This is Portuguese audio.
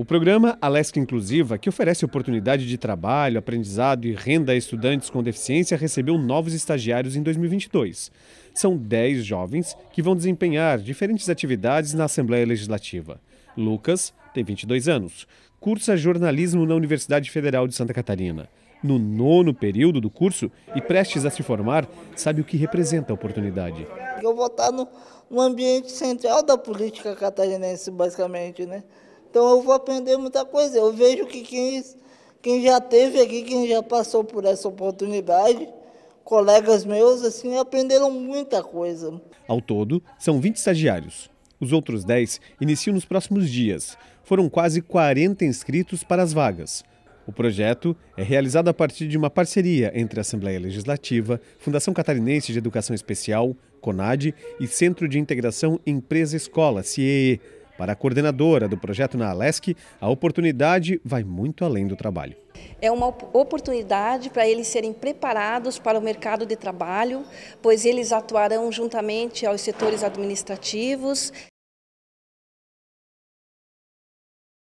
O programa Alesc Inclusiva, que oferece oportunidade de trabalho, aprendizado e renda a estudantes com deficiência, recebeu novos estagiários em 2022. São 10 jovens que vão desempenhar diferentes atividades na Assembleia Legislativa. Lucas tem 22 anos, cursa jornalismo na Universidade Federal de Santa Catarina. No nono período do curso e prestes a se formar, sabe o que representa a oportunidade. Eu vou estar no, no ambiente central da política catarinense, basicamente, né? Então eu vou aprender muita coisa. Eu vejo que quem, quem já teve aqui, quem já passou por essa oportunidade, colegas meus, assim, aprenderam muita coisa. Ao todo, são 20 estagiários. Os outros 10 iniciam nos próximos dias. Foram quase 40 inscritos para as vagas. O projeto é realizado a partir de uma parceria entre a Assembleia Legislativa, Fundação Catarinense de Educação Especial, CONAD e Centro de Integração Empresa-Escola, CIEE, para a coordenadora do projeto na Alesc, a oportunidade vai muito além do trabalho. É uma oportunidade para eles serem preparados para o mercado de trabalho, pois eles atuarão juntamente aos setores administrativos,